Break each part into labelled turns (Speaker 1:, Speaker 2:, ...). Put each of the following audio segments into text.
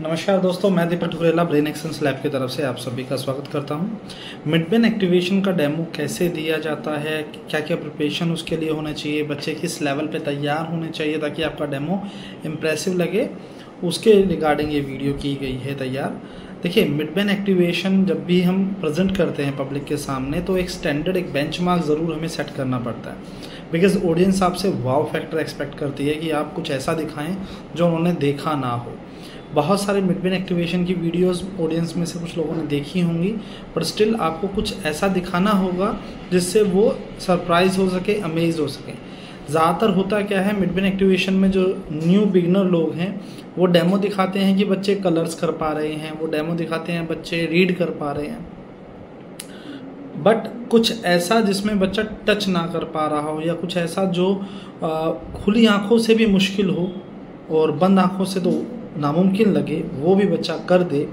Speaker 1: नमस्कार दोस्तों मैं दीपक ठुकरेला ब्रेन एक्सेंस लैब की तरफ से आप सभी का स्वागत करता हूं मिडबेन एक्टिवेशन का डेमो कैसे दिया जाता है क्या क्या प्रिपरेशन उसके लिए होना चाहिए बच्चे किस लेवल पे तैयार होने चाहिए ताकि आपका डेमो इम्प्रेसिव लगे उसके रिगार्डिंग ये वीडियो की गई है तैयार देखिए मिडबेन एक्टिवेशन जब भी हम प्रेजेंट करते हैं पब्लिक के सामने तो एक स्टैंडर्ड एक बेंच ज़रूर हमें सेट करना पड़ता है बिकॉज ऑडियंस आपसे वाव फैक्टर एक्सपेक्ट करती है कि आप कुछ ऐसा दिखाएं जो उन्होंने देखा ना हो बहुत सारे मिडविन एक्टिवेशन की वीडियोस ऑडियंस में से कुछ लोगों ने देखी होंगी पर स्टिल आपको कुछ ऐसा दिखाना होगा जिससे वो सरप्राइज हो सके अमेज हो सके ज़्यादातर होता क्या है मिडविन एक्टिवेशन में जो न्यू बिगनर लोग हैं वो डेमो दिखाते हैं कि बच्चे कलर्स कर पा रहे हैं वो डेमो दिखाते हैं बच्चे रीड कर पा रहे हैं बट कुछ ऐसा जिसमें बच्चा टच ना कर पा रहा हो या कुछ ऐसा जो आ, खुली आंखों से भी मुश्किल हो और बंद आंखों से तो नामुमकिन लगे वो भी बच्चा कर दे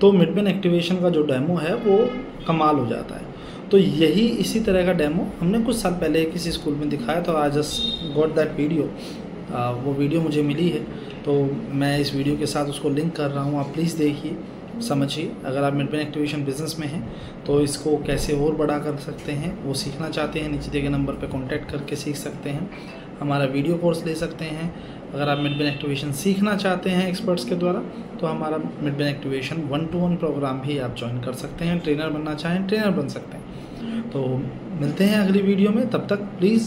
Speaker 1: तो मिडबेन एक्टिवेशन का जो डेमो है वो कमाल हो जाता है तो यही इसी तरह का डेमो हमने कुछ साल पहले किसी स्कूल में दिखाया तो I just got that video वो वीडियो मुझे मिली है तो मैं इस वीडियो के साथ उसको लिंक कर रहा हूँ आप प्लीज़ देखिए समझिए अगर आप मिडबेन एक्टिवेशन बिजनेस में हैं तो इसको कैसे और बड़ा कर सकते हैं वो सीखना चाहते हैं नीचे दिए गए नंबर पर कॉन्टैक्ट करके सीख सकते हैं हमारा वीडियो कोर्स ले सकते हैं अगर आप मिड बेन एक्टिवेशन सीखना चाहते हैं एक्सपर्ट्स के द्वारा तो हमारा midbrain activation one two one program भी आप ज्वाइन कर सकते हैं ट्रेनर बनना चाहें ट्रेनर बन सकते हैं तो मिलते हैं अगली वीडियो में तब तक please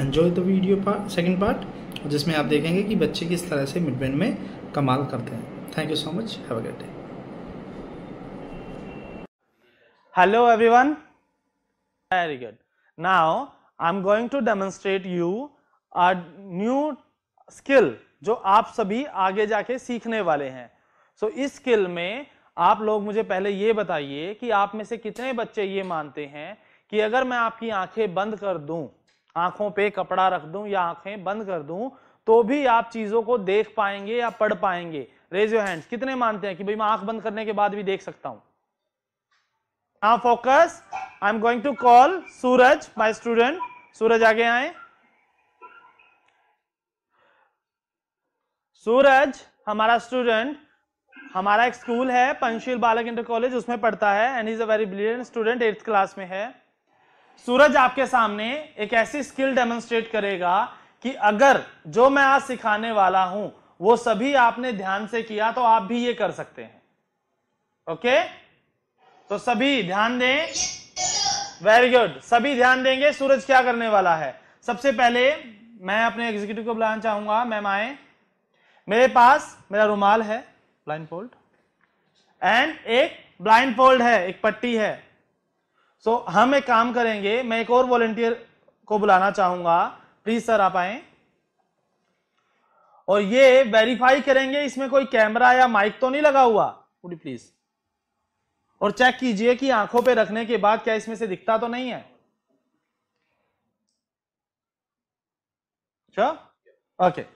Speaker 1: enjoy the video part second part जिसमें आप देखेंगे कि बच्चे किस तरह से मिड बेन में कमाल करते हैं thank you so much have a good day everyone
Speaker 2: very good now I am going to demonstrate you a new skill जो आप सभी आगे जाके सीखने वाले हैं सो इस स्किल में आप लोग मुझे पहले ये बताइए कि आप में से कितने बच्चे ये मानते हैं कि अगर मैं आपकी आंखें बंद कर दूं आंखों पे कपड़ा रख दूं या आंखें बंद कर दूं तो भी आप चीजों को देख पाएंगे या पढ़ पाएंगे रेज योर हैंड्स कितने मानते हैं कि भाई मैं आंख बंद करने के बाद भी देख सकता हूं focus I am going to call Suraj my student Suraj आगे आए सूरज हमारा स्टूडेंट हमारा एक स्कूल है पंशील बालक इंटर कॉलेज उसमें पढ़ता है and is a very brilliant student eighth class में है सूरज आपके सामने एक ऐसी स्किल डेमोन्स्ट्रेट करेगा कि अगर जो मैं आज सिखाने वाला हूं वो सभी आपने ध्यान से किया तो आप भी ये कर सकते हैं ओके तो सभी ध्यान दें वेरी गुड सभी ध्यान देंगे सूरज क्या करने वाला है सबसे पहले मैं अपने एग्जीक्यूटिव को बुलाना चाहूंगा मैम आए मेरे पास मेरा रुमाल है ब्लाइंड फोल्ड एंड एक ब्लाइंड फोल्ड है एक पट्टी है सो so, हम एक काम करेंगे मैं एक और वॉलेंटियर को बुलाना चाहूंगा प्लीज सर आप आए और ये वेरीफाई करेंगे इसमें कोई कैमरा या माइक तो नहीं लगा हुआ पूरी प्लीज और चेक कीजिए कि आंखों पे रखने के बाद क्या इसमें से दिखता तो नहीं है अच्छा ओके okay.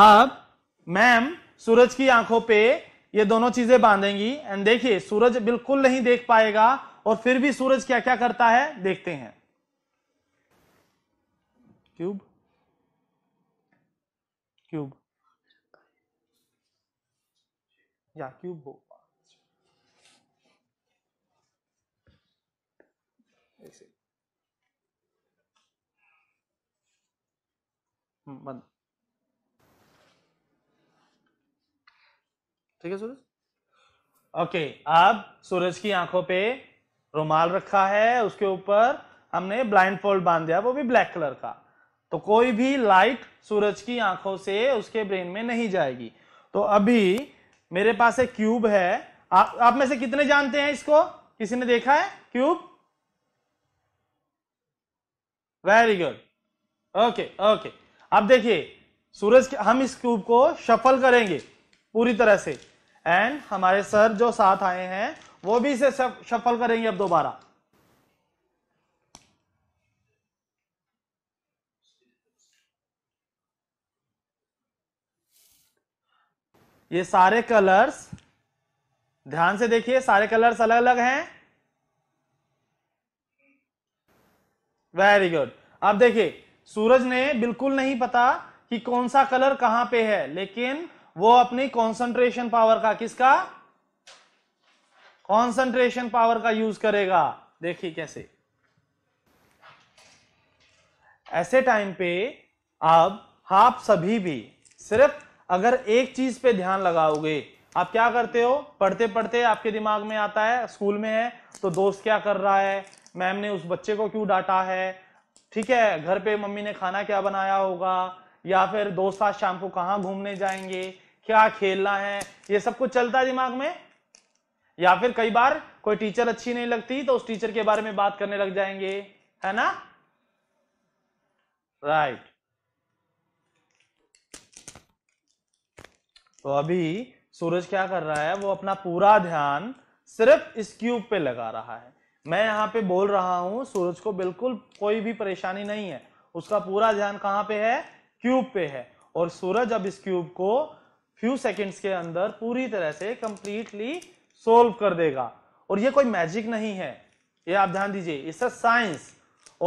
Speaker 2: अब मैम सूरज की आंखों पे ये दोनों चीजें बांधेंगी एंड देखिए सूरज बिल्कुल नहीं देख पाएगा और फिर भी सूरज क्या क्या करता है देखते हैं क्यूब क्यूब या क्यूब हो
Speaker 1: हम्म, बंद ठीक
Speaker 2: है सूरज ओके अब सूरज की आंखों पे रुमाल रखा है उसके ऊपर हमने ब्लाइंड फोल्ड बांध दिया वो भी ब्लैक कलर का तो कोई भी लाइट सूरज की आंखों से उसके ब्रेन में नहीं जाएगी तो अभी मेरे पास एक क्यूब है आ, आप में से कितने जानते हैं इसको किसी ने देखा है cube very good okay okay अब देखिए सूरज हम इस क्यूब को शफल करेंगे पूरी तरह से एंड हमारे सर जो साथ आए हैं वो भी इसे सफल करेंगे अब दोबारा ये सारे कलर्स ध्यान से देखिए सारे कलर्स अलग अलग हैं वेरी गुड अब देखिए सूरज ने बिल्कुल नहीं पता कि कौन सा कलर कहां पे है लेकिन वो अपनी कॉन्सेंट्रेशन पावर का किसका कॉन्सेंट्रेशन पावर का यूज करेगा देखिए कैसे ऐसे टाइम पे अब आप सभी भी सिर्फ अगर एक चीज पे ध्यान लगाओगे आप क्या करते हो पढ़ते पढ़ते आपके दिमाग में आता है स्कूल में है तो दोस्त क्या कर रहा है मैम ने उस बच्चे को क्यों डांटा है ठीक है घर पे मम्मी ने खाना क्या बनाया होगा या फिर दोस्त आज शाम को कहाँ घूमने जाएंगे क्या खेलना है ये सब कुछ चलता है दिमाग में या फिर कई बार कोई टीचर अच्छी नहीं लगती तो उस टीचर के बारे में बात करने लग जाएंगे है ना राइट तो अभी सूरज क्या कर रहा है वो अपना पूरा ध्यान सिर्फ इस क्यूब पे लगा रहा है मैं यहां पे बोल रहा हूं सूरज को बिल्कुल कोई भी परेशानी नहीं है उसका पूरा ध्यान कहां पे है क्यूब पे है और सूरज अब इस क्यूब को फ्यू सेकेंड्स के अंदर पूरी तरह से कंप्लीटली सोल्व कर देगा और ये कोई मैजिक नहीं है ये आप ध्यान दीजिए इस साइंस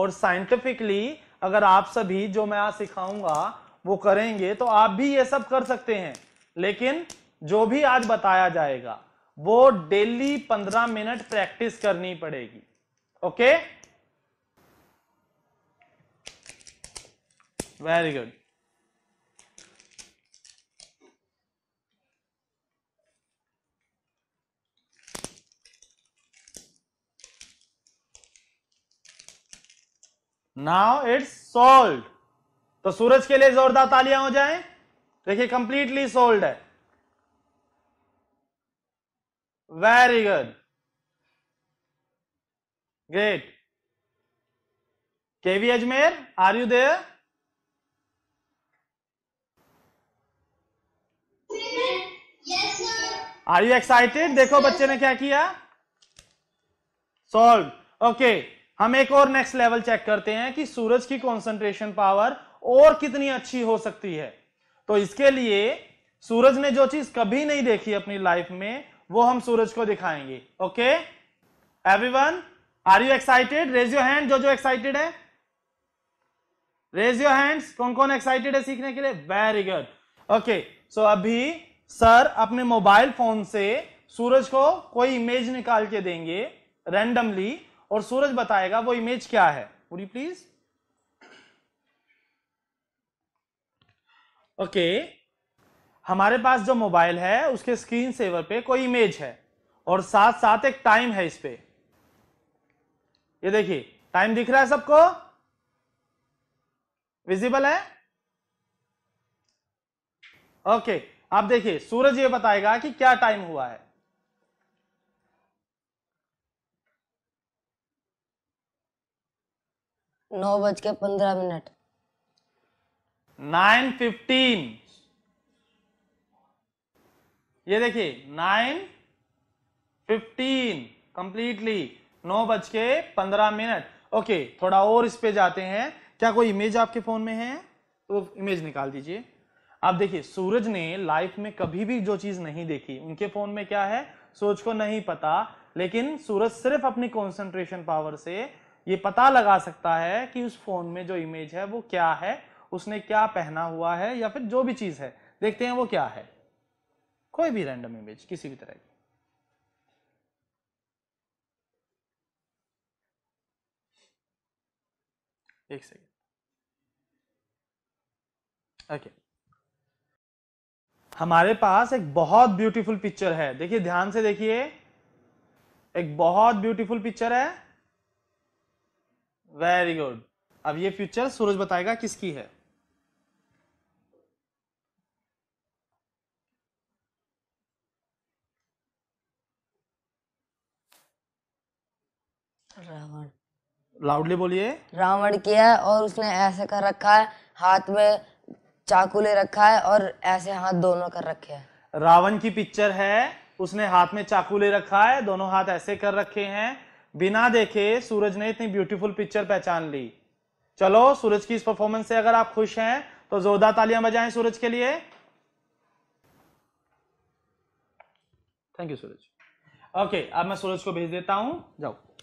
Speaker 2: और साइंटिफिकली अगर आप सभी जो मैं आज सिखाऊंगा वो करेंगे तो आप भी ये सब कर सकते हैं लेकिन जो भी आज बताया जाएगा वो डेली पंद्रह मिनट प्रैक्टिस करनी पड़ेगी okay very good now it's solved तो सूरज के लिए जोरदार तालियां हो जाए देखिए कंप्लीटली सोल्ड है very good great KV Ajmer are you there are you excited देखो बच्चे ने क्या किया सोल्व ओके okay. हम एक और नेक्स्ट लेवल चेक करते हैं कि सूरज की कॉन्सेंट्रेशन पावर और कितनी अच्छी हो सकती है तो इसके लिए सूरज ने जो चीज कभी नहीं देखी अपनी लाइफ में वो हम सूरज को दिखाएंगे okay everyone are you excited raise your hand जो जो एक्साइटेड है रेज योर हैंड्स कौन कौन एक्साइटेड है सीखने के लिए वेरी गुड ओके सो अभी सर अपने मोबाइल फोन से सूरज को कोई इमेज निकाल के देंगे रैंडमली और सूरज बताएगा वो इमेज क्या है पूरी प्लीज ओके हमारे पास जो मोबाइल है उसके स्क्रीन सेवर पे कोई इमेज है और साथ साथ एक टाइम है इस पे ये देखिए टाइम दिख रहा है सबको विजिबल है ओके आप देखिए सूरज ये बताएगा कि क्या टाइम हुआ है नौ बज के पंद्रह मिनट नाइन फिफ्टीन ये देखिए नाइन फिफ्टीन कंप्लीटली नौ बज के पंद्रह मिनट ओके थोड़ा और इस पे जाते हैं क्या कोई इमेज आपके फोन में है तो इमेज निकाल दीजिए आप देखिए सूरज ने लाइफ में कभी भी जो चीज नहीं देखी उनके फोन में क्या है सोच को नहीं पता लेकिन सूरज सिर्फ अपनी कॉन्सेंट्रेशन पावर से ये पता लगा सकता है कि उस फोन में जो इमेज है वो क्या है उसने क्या पहना हुआ है या फिर जो भी चीज है देखते हैं वो क्या है कोई भी रैंडम इमेज किसी भी तरह की एक सेकेंड ओके हमारे पास एक बहुत ब्यूटीफुल पिक्चर है देखिए ध्यान से देखिए एक बहुत ब्यूटीफुल पिक्चर है वेरी गुड अब ये पिक्चर सूरज बताएगा किसकी है रावण लाउडली बोलिए रावण की है और उसने ऐसे कर रखा है हाथ में चाकू ले रखा है और ऐसे हाथ दोनों कर रखे हैं रावण की पिक्चर है उसने हाथ में चाकू ले रखा है दोनों हाथ ऐसे कर रखे हैं बिना देखे सूरज ने इतनी ब्यूटीफुल पिक्चर पहचान ली चलो सूरज की इस परफॉर्मेंस से अगर आप खुश हैं तो जोरदार तालियां बजाएं सूरज के लिए थैंक यू सूरज ओके अब मैं सूरज को भेज देता हूं जाओ